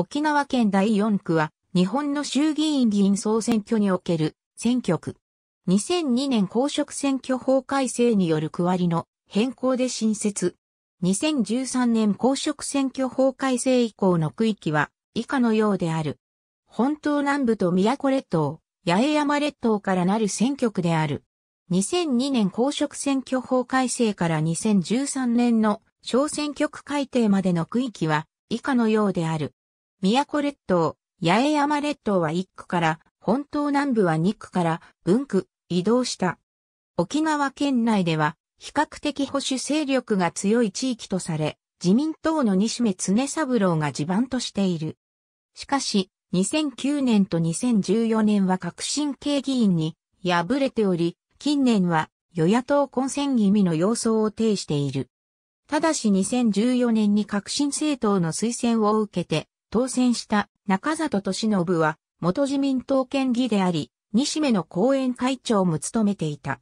沖縄県第4区は、日本の衆議院議員総選挙における選挙区。2002年公職選挙法改正による区割りの変更で新設。2013年公職選挙法改正以降の区域は以下のようである。本島南部と宮古列島、八重山列島からなる選挙区である。2002年公職選挙法改正から2013年の小選挙区改定までの区域は以下のようである。宮古列島、八重山列島は1区から、本島南部は2区から分区、移動した。沖縄県内では、比較的保守勢力が強い地域とされ、自民党の西目常三郎が地盤としている。しかし、2009年と2014年は革新系議員に敗れており、近年は与野党混戦気味の様相を呈している。ただし2014年に革新政党の推薦を受けて、当選した中里敏信は、元自民党県議であり、西目の後援会長も務めていた。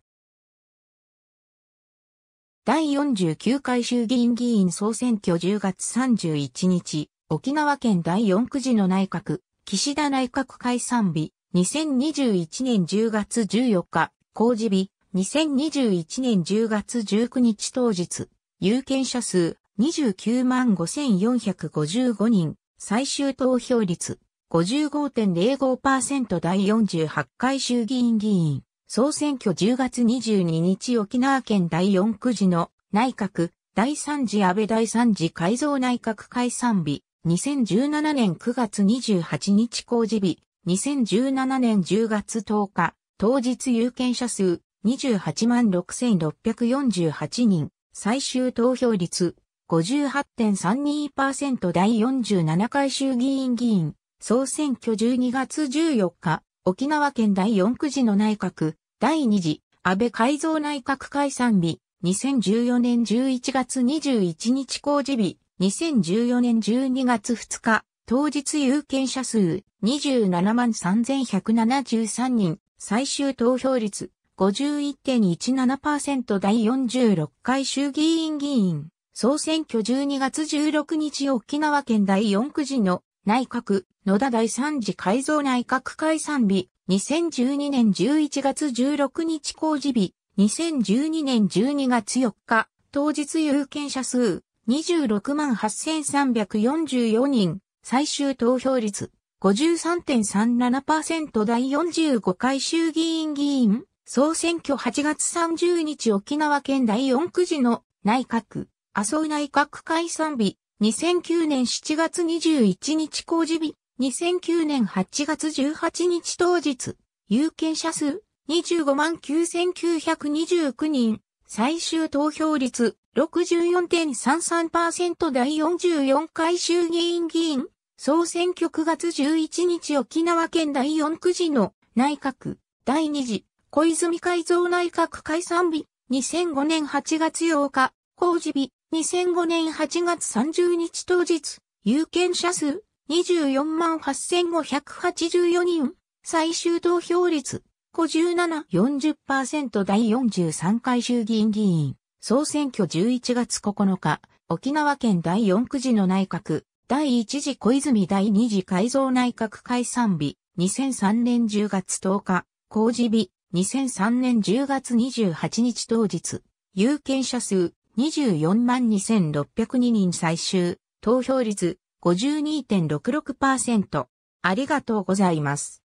第49回衆議院議員総選挙10月31日、沖縄県第4区次の内閣、岸田内閣解散日、2021年10月14日、公示日、2021年10月19日当日、有権者数29万5455人、最終投票率55.05%第48回衆議院議員総選挙10月22日沖縄県第4区時の内閣第3次安倍第3次改造内閣解散日2017年9月28日公示日2017年10月10日当日有権者数28万6648人最終投票率58.32%第47回衆議院議員、総選挙12月14日、沖縄県第4区時の内閣、第2次、安倍改造内閣解散日、2014年11月21日公示日、2014年12月2日、当日有権者数27万3173人、最終投票率51.17%第46回衆議院議員。総選挙12月16日沖縄県第4区時の内閣、野田第3次改造内閣解散日、2012年11月16日公示日、2012年12月4日、当日有権者数、26万8344人、最終投票率、53.37%第45回衆議院議員、総選挙8月30日沖縄県第4区時の内閣、麻生内閣解散日、2009年7月21日公示日、2009年8月18日当日、有権者数25万9929人、最終投票率64.33%第44回衆議院議員、総選挙9月11日沖縄県第4区時の内閣、第2次、小泉改造内閣解散日、2005年8月8日、公示日、2005年8月30日当日、有権者数24万8584人、最終投票率57.40%第43回衆議院議員、総選挙11月9日、沖縄県第4区時の内閣、第1次小泉第2次改造内閣解散日、2003年10月10日、公示日、2003年10月28日当日、有権者数24 2602人最終、投票率52.66%。ありがとうございます。